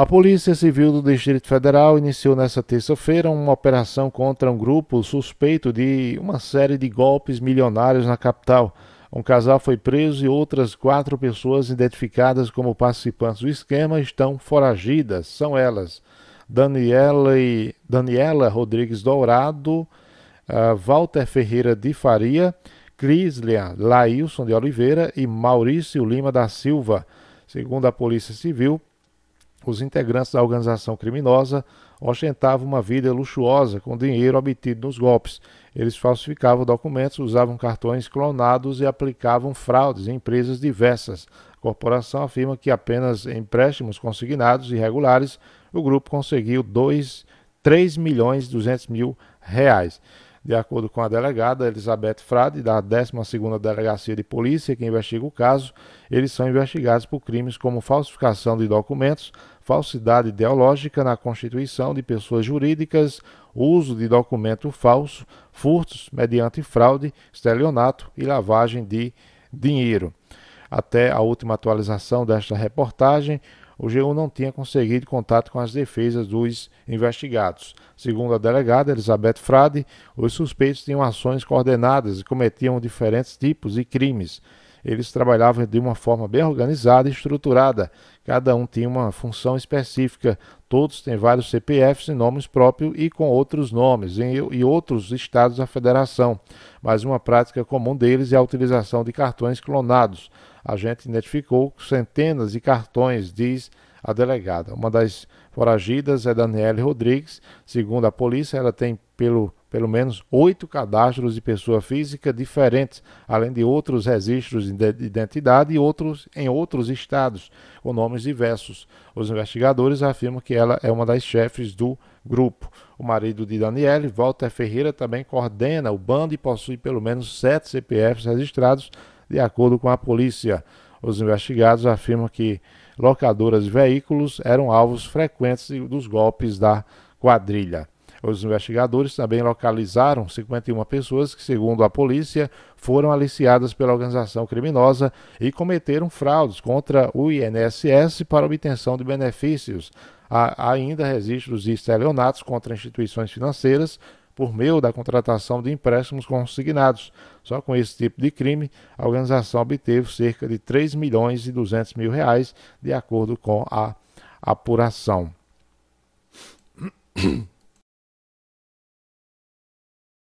A Polícia Civil do Distrito Federal iniciou nesta terça-feira uma operação contra um grupo suspeito de uma série de golpes milionários na capital. Um casal foi preso e outras quatro pessoas identificadas como participantes do esquema estão foragidas. São elas Daniela, e, Daniela Rodrigues Dourado, uh, Walter Ferreira de Faria, Crislia Lailson de Oliveira e Maurício Lima da Silva. Segundo a Polícia Civil, os integrantes da organização criminosa ostentavam uma vida luxuosa com dinheiro obtido nos golpes. Eles falsificavam documentos, usavam cartões clonados e aplicavam fraudes em empresas diversas. A corporação afirma que apenas empréstimos consignados e regulares o grupo conseguiu 2, 3 milhões e 200 mil reais. De acordo com a delegada Elizabeth Frade, da 12ª Delegacia de Polícia, que investiga o caso, eles são investigados por crimes como falsificação de documentos, falsidade ideológica na constituição de pessoas jurídicas, uso de documento falso, furtos mediante fraude, estelionato e lavagem de dinheiro. Até a última atualização desta reportagem, o G1 não tinha conseguido contato com as defesas dos investigados. Segundo a delegada Elizabeth Frade, os suspeitos tinham ações coordenadas e cometiam diferentes tipos de crimes eles trabalhavam de uma forma bem organizada e estruturada. Cada um tinha uma função específica, todos têm vários CPFs e nomes próprios e com outros nomes em, e outros estados da federação. Mas uma prática comum deles é a utilização de cartões clonados. A gente identificou centenas de cartões, diz a delegada. Uma das foragidas é Daniele Rodrigues. Segundo a polícia, ela tem pelo pelo menos oito cadastros de pessoa física diferentes, além de outros registros de identidade e outros, em outros estados, com nomes diversos. Os investigadores afirmam que ela é uma das chefes do grupo. O marido de Daniele, Walter Ferreira, também coordena o bando e possui pelo menos sete CPFs registrados, de acordo com a polícia. Os investigados afirmam que locadoras de veículos eram alvos frequentes dos golpes da quadrilha. Os investigadores também localizaram 51 pessoas que, segundo a polícia, foram aliciadas pela organização criminosa e cometeram fraudes contra o INSS para obtenção de benefícios. Há ainda registros de estelionatos contra instituições financeiras por meio da contratação de empréstimos consignados. Só com esse tipo de crime, a organização obteve cerca de 3 milhões e 200 mil reais, de acordo com a apuração.